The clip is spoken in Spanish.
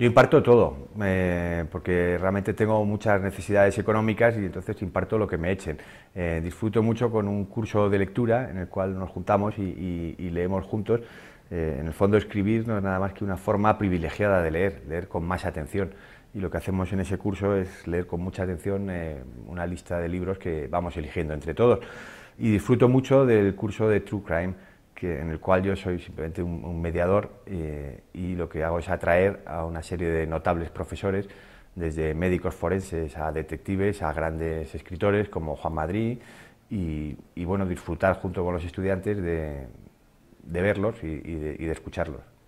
Yo imparto todo, eh, porque realmente tengo muchas necesidades económicas y entonces imparto lo que me echen. Eh, disfruto mucho con un curso de lectura en el cual nos juntamos y, leemos juntos. Eh, en el fondo escribir no es nada más que una forma privilegiada de leer, leer con más atención. Y lo que hacemos en ese curso es leer con mucha atención una lista de libros que vamos eligiendo entre todos. Y disfruto mucho del curso de True Crime en el cual yo soy simplemente un, mediador eh, y lo que hago es atraer a una serie de notables profesores, desde médicos forenses a detectives, a grandes escritores como Juan Madrid, y, bueno, disfrutar junto con los estudiantes de, verlos y de escucharlos.